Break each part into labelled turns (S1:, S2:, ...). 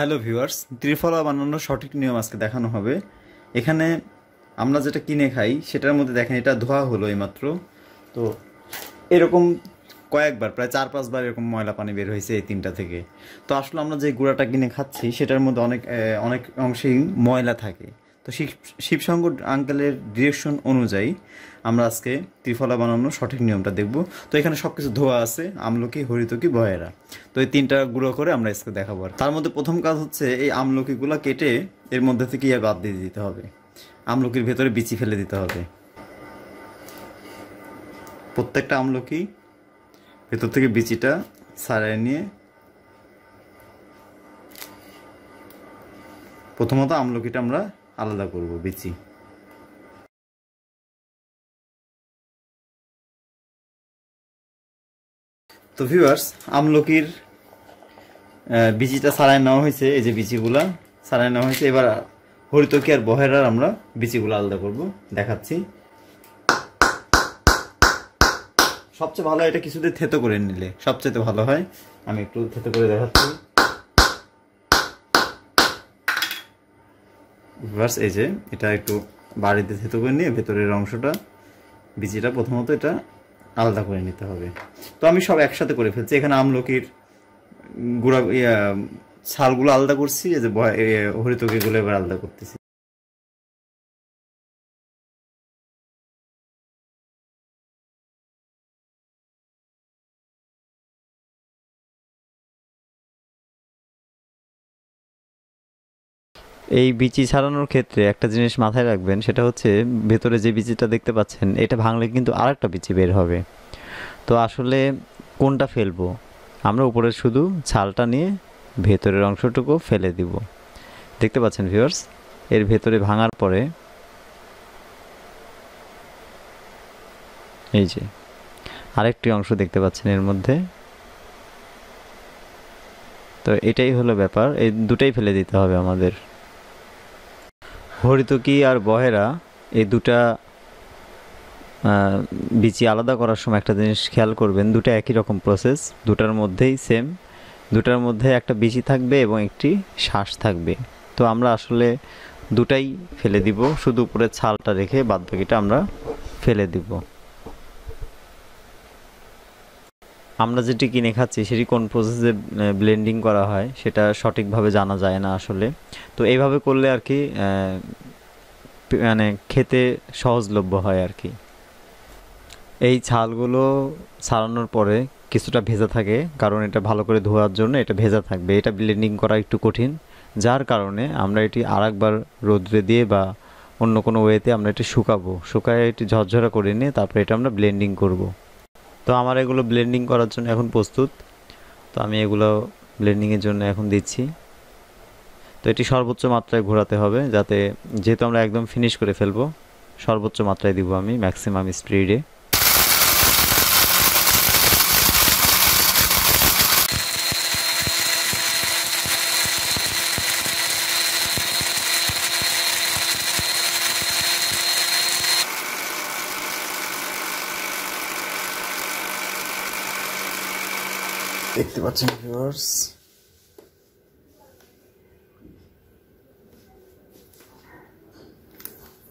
S1: hello viewers ত্রিফলা বানানোর সঠিক নিয়ম আজকে দেখানো হবে এখানে আমরা যেটা কিনে খাই সেটার মধ্যে দেখেন এটা ধোয়া হলো এইমাত্র তো এরকম কয়েকবার প্রায় চার পাঁচবার এরকম ময়লা পানি বের হয়েছে এই তিনটা থেকে তো আসলে আমরা যে গুঁড়াটা কিনে খাচ্ছি সেটার মধ্যে অনেক অনেক অংশেই ময়লা থাকে তো শিব শিবশঙ্কর আঙ্কেলের ডিরেকশন অনুযায়ী আমরা আজকে ত্রিফলা বানানোর সঠিক নিয়মটা দেখব তো এখানে সব কিছু ধোয়া আছে আমলকি হরিতকি বয়েরা তো এই তিনটা গুঁড়ো করে আমরা আজকে দেখাবো আর তার মধ্যে প্রথম কাজ হচ্ছে এই আমলকিগুলো কেটে এর মধ্যে থেকে ইয়া বাদ দিয়ে দিতে হবে আমলকির ভেতরে বিচি ফেলে দিতে হবে প্রত্যেকটা আমলকি ভেতর থেকে বিচিটা সারাই নিয়ে প্রথমত আমলকিটা আমরা আলাদা করব বিচি তো ভিউয়ার্স আমলকির বিচিটা সারায় নেওয়া হয়েছে এই যে বিচিগুলা সারাই নেওয়া হয়েছে এবার হরিতকি আর বহেরার আমরা বিচিগুলো আলাদা করব দেখাচ্ছি সবচেয়ে ভালো এটা কিছুদিন থেতো করে নিলে সবচেয়ে ভালো হয় আমি একটু থেতো করে দেখাচ্ছি ভার্স এই যে এটা একটু বাড়িতে থেতু করে নিয়ে ভেতরের অংশটা বিচিটা প্রথমত এটা আলাদা করে নিতে হবে তো আমি সব একসাথে করে ফেলছি এখানে আমলকির গুঁড়া ছালগুলো আলাদা করছি এই যে হরিতকিগুলো এবার আলাদা করতেছি এই বিচি ছাড়ানোর ক্ষেত্রে একটা জিনিস মাথায় রাখবেন সেটা হচ্ছে ভেতরে যে বিচিটা দেখতে পাচ্ছেন এটা ভাঙলে কিন্তু আর একটা বিচি বের হবে তো আসলে কোনটা ফেলবো আমরা উপরের শুধু ছালটা নিয়ে ভেতরের অংশটুকু ফেলে দিব দেখতে পাচ্ছেন ভিউয়ার্স এর ভেতরে ভাঙার পরে এই যে আরেকটি অংশ দেখতে পাচ্ছেন এর মধ্যে তো এটাই হলো ব্যাপার এই দুটাই ফেলে দিতে হবে আমাদের হরিতকি আর বহেরা এই দুটা বিচি আলাদা করার সময় একটা জিনিস খেয়াল করবেন দুটা একই রকম প্রসেস দুটার মধ্যেই সেম দুটার মধ্যে একটা বিচি থাকবে এবং একটি শ্বাস থাকবে তো আমরা আসলে দুটাই ফেলে দিব শুধু উপরে ছালটা রেখে বাদবাকিটা আমরা ফেলে দিব আমরা যেটি কিনে খাচ্ছি সেটি কোন প্রসেসে ব্লেন্ডিং করা হয় সেটা সঠিকভাবে জানা যায় না আসলে তো এইভাবে করলে আর কি মানে খেতে সহজলভ্য হয় আর কি এই ছালগুলো ছাড়ানোর পরে কিছুটা ভেজা থাকে কারণ এটা ভালো করে ধোয়ার জন্য এটা ভেজা থাকবে এটা ব্লেন্ডিং করা একটু কঠিন যার কারণে আমরা এটি আর একবার রোদ্রে দিয়ে বা অন্য কোনো ওয়েতে আমরা এটি শুকাবো শুকায় এটি ঝরঝরা করে নিয়ে তারপরে এটা আমরা ব্লেন্ডিং করবো তো আমার এগুলো ব্লেন্ডিং করার জন্য এখন প্রস্তুত তো আমি এগুলো ব্লেন্ডিংয়ের জন্য এখন দিচ্ছি তো এটি সর্বোচ্চ মাত্রায় ঘোরাতে হবে যাতে যেহেতু আমরা একদম ফিনিশ করে ফেলবো সর্বোচ্চ মাত্রায় দিব আমি ম্যাক্সিমাম স্পিডে দেখতে পাচ্ছেন ভিউয়ার্স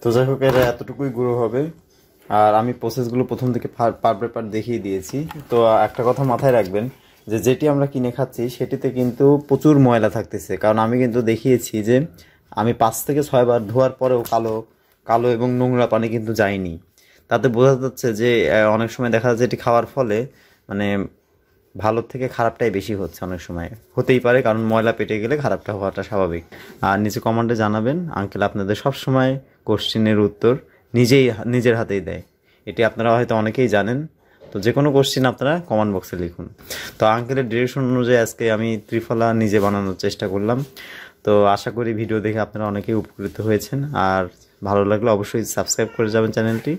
S1: তো যাই হোক এরা এতটুকুই গুঁড়ো হবে আর আমি প্রসেসগুলো প্রথম থেকে পার পার পার দেখিয়ে দিয়েছি তো একটা কথা মাথায় রাখবেন যে যেটি আমরা কিনে খাচ্ছি সেটিতে কিন্তু প্রচুর ময়লা থাকতেছে কারণ আমি কিন্তু দেখিয়েছি যে আমি পাঁচ থেকে ছয়বার ধোয়ার পরেও কালো কালো এবং নোংরা পানি কিন্তু যায়নি তাতে বোঝা যাচ্ছে যে অনেক সময় দেখা যাচ্ছে এটি খাওয়ার ফলে মানে ভালোর থেকে খারাপটাই বেশি হচ্ছে অনেক সময় হতেই পারে কারণ ময়লা পেটে গেলে খারাপটা হওয়াটা স্বাভাবিক আর নিচে কমান্ডে জানাবেন আঙ্কেল আপনাদের সব সময় কোশ্চিনের উত্তর নিজেই নিজের হাতেই দেয় এটি আপনারা হয়তো অনেকেই জানেন তো যে কোনো কোশ্চিন আপনারা কমেন্ট বক্সে লিখুন তো আঙ্কেলের ডিরেকশন অনুযায়ী আজকে আমি ত্রিফলা নিজে বানানোর চেষ্টা করলাম তো আশা করি ভিডিও দেখে আপনারা অনেকেই উপকৃত হয়েছেন আর ভালো লাগলে অবশ্যই সাবস্ক্রাইব করে যাবেন চ্যানেলটি